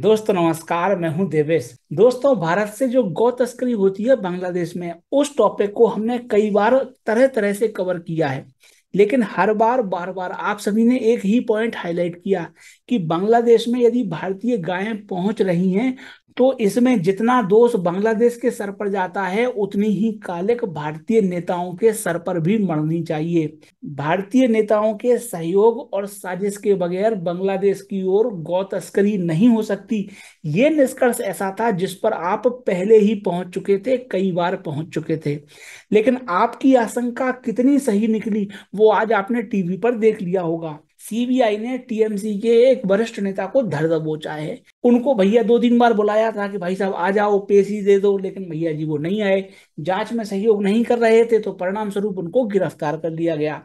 दोस्तों नमस्कार मैं हूं देवेश दोस्तों भारत से जो गौ तस्करी होती है बांग्लादेश में उस टॉपिक को हमने कई बार तरह तरह से कवर किया है लेकिन हर बार बार बार आप सभी ने एक ही पॉइंट हाईलाइट किया कि बांग्लादेश में यदि भारतीय गायें पहुंच रही हैं तो इसमें जितना दोष बांग्लादेश के सर पर जाता है उतनी ही कालिक भारतीय नेताओं के सर पर भी मरनी चाहिए भारतीय नेताओं के सहयोग और साजिश के बगैर बांग्लादेश की ओर गौ तस्करी नहीं हो सकती ये निष्कर्ष ऐसा था जिस पर आप पहले ही पहुंच चुके थे कई बार पहुंच चुके थे लेकिन आपकी आशंका कितनी सही निकली वो आज आपने टीवी पर देख लिया होगा सीबीआई ने टीएमसी के एक वरिष्ठ नेता को धर दबोचा है उनको भैया दो तीन बार बुलाया था कि भाई साहब आ जाओ पेशी दे दो लेकिन भैया जी वो नहीं आए जांच में सहयोग नहीं कर रहे थे तो परिणाम स्वरूप उनको गिरफ्तार कर लिया गया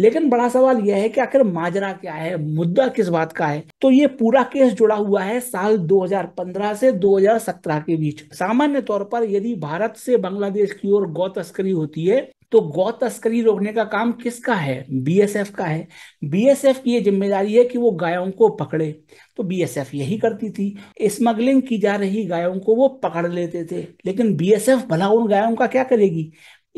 लेकिन बड़ा सवाल यह है कि आखिर माजरा क्या है मुद्दा किस बात का है तो ये पूरा केस जुड़ा हुआ है साल 2015 से 2017 के बीच सामान्य तौर पर यदि भारत से बांग्लादेश की ओर गौ तस्करी होती है तो गौ तस्करी रोकने का काम किसका है बीएसएफ का है बीएसएफ की ये जिम्मेदारी है कि वो गायों को पकड़े तो बीएसएफ यही करती थी स्मगलिंग की जा रही गायों को वो पकड़ लेते थे लेकिन बीएसएफ भला उन गायों का क्या करेगी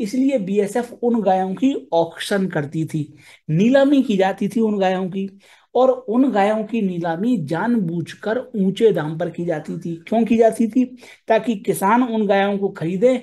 इसलिए बीएसएफ उन गायों की ऑक्शन करती थी नीलामी की जाती थी उन गायों की और उन गायों की नीलामी जानबूझकर ऊंचे दाम पर की जाती थी क्यों की जाती थी ताकि किसान उन गायों को खरीदे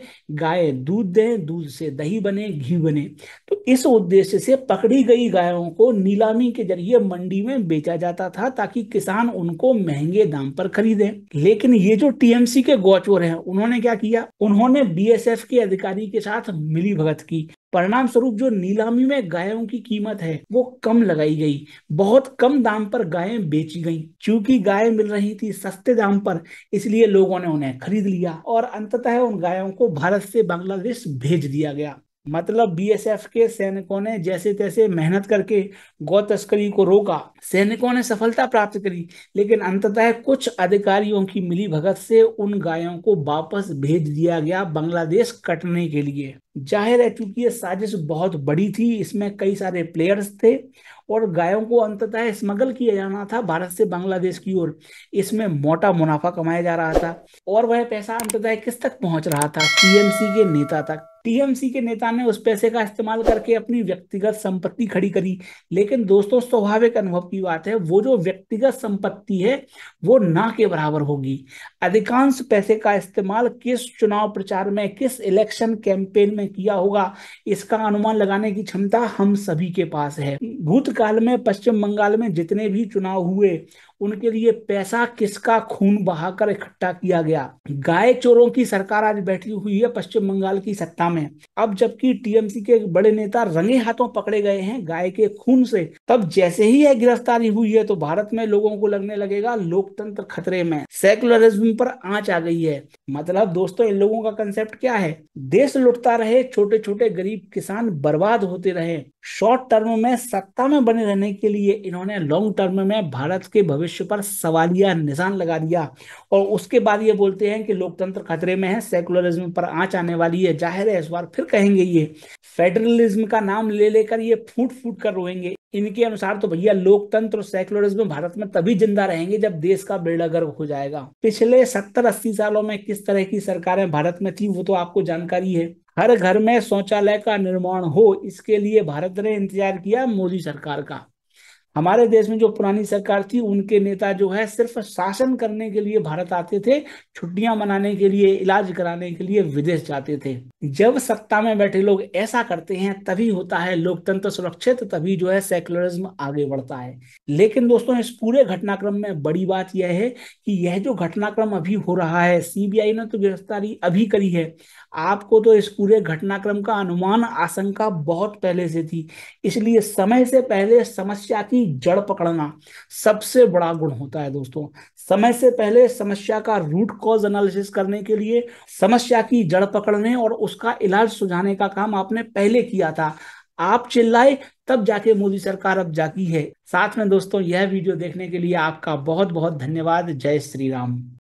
गाय दूध दें दूध से दही बने घी बने तो इस उद्देश्य से पकड़ी गई गायों को नीलामी के जरिए मंडी में बेचा जाता था ताकि किसान उनको महंगे दाम पर खरीदे लेकिन ये जो टीएमसी के गौचोर हैं उन्होंने क्या किया उन्होंने बीएसएफ के अधिकारी के साथ भगत की परिणाम स्वरूप जो नीलामी में गायों की कीमत है वो कम लगाई गई बहुत कम दाम पर गायें बेची गईं क्योंकि गायें मिल रही थी सस्ते दाम पर इसलिए लोगों ने उन्हें खरीद लिया और अंततः उन गायों को भारत से बांग्लादेश भेज दिया गया मतलब बीएसएफ के सैनिकों ने जैसे तैसे मेहनत करके गौ तस्करी को रोका सैनिकों ने सफलता प्राप्त करी लेकिन अंततः कुछ अधिकारियों की मिली भगत से उन गायों को वापस भेज दिया गया बांग्लादेश कटने के लिए जाहिर है चूंकि ये साजिश बहुत बड़ी थी इसमें कई सारे प्लेयर्स थे और गायों को अंततः स्मगल किया जाना था भारत से बांग्लादेश की ओर इसमें मोटा मुनाफा कमाया जा रहा था और वह पैसा अंततः किस तक पहुंच रहा था टीएमसी के नेता तक टीएमसी के नेता ने उस पैसे का इस्तेमाल करके अपनी व्यक्तिगत संपत्ति खड़ी करी लेकिन दोस्तों स्वाभाविक अनुभव की बात है वो जो व्यक्तिगत संपत्ति है वो ना के बराबर होगी अधिकांश पैसे का इस्तेमाल किस चुनाव प्रचार में किस इलेक्शन कैंपेन में किया होगा इसका अनुमान लगाने की क्षमता हम सभी के पास है भूत काल में पश्चिम बंगाल में जितने भी चुनाव हुए उनके लिए पैसा किसका खून बहाकर इकट्ठा किया गया गाय चोरों की सरकार आज बैठी हुई है पश्चिम बंगाल की सत्ता में अब जबकि टीएमसी के बड़े नेता रंगे हाथों पकड़े गए हैं गाय के खून से तब जैसे ही यह गिरफ्तारी हुई है तो भारत में लोगों को लगने लगेगा लोकतंत्र खतरे में सेकुलरिज्म पर आंच आ गई है मतलब दोस्तों इन लोगों का कंसेप्ट क्या है देश लुटता रहे छोटे छोटे गरीब किसान बर्बाद होते रहे शॉर्ट टर्म में सत्ता में बने रहने के लिए इन्होंने लॉन्ग टर्म में भारत के भविष्य दृश्य पर सवालिया निशान लगा दिया और उसके बाद ये बोलते हैं कि लोकतंत्र खतरे में है सेकुलरिज्म पर आंच आने वाली है जाहिर है इस बार फिर कहेंगे ये फेडरलिज्म का नाम ले लेकर ये फूट फूट कर रोएंगे इनके अनुसार तो भैया लोकतंत्र और सेकुलरिज्म भारत में तभी जिंदा रहेंगे जब देश का बेड़ा गर्क हो जाएगा पिछले सत्तर अस्सी सालों में किस तरह की सरकारें भारत में थी वो तो आपको जानकारी है हर घर में शौचालय का निर्माण हो इसके लिए भारत ने इंतजार किया मोदी सरकार का हमारे देश में जो पुरानी सरकार थी उनके नेता जो है सिर्फ शासन करने के लिए भारत आते थे छुट्टियां मनाने के लिए इलाज कराने के लिए विदेश जाते थे जब सत्ता में बैठे लोग ऐसा करते हैं तभी होता है लोकतंत्र सुरक्षित तभी जो है सेकुलरिज्म आगे बढ़ता है लेकिन दोस्तों इस पूरे घटनाक्रम में बड़ी बात यह है कि यह जो घटनाक्रम अभी हो रहा है सीबीआई ने तो गिरफ्तारी अभी करी है आपको तो इस पूरे घटनाक्रम का अनुमान आशंका बहुत पहले से थी इसलिए समय से पहले समस्या की की जड़ पकड़ना सबसे बड़ा गुण होता है दोस्तों समय से पहले समस्या का रूट कॉज एनालिसिस करने के लिए समस्या की जड़ पकड़ने और उसका इलाज सुझाने का काम आपने पहले किया था आप चिल्लाए तब जाके मोदी सरकार अब जाती है साथ में दोस्तों यह वीडियो देखने के लिए आपका बहुत बहुत धन्यवाद जय श्री राम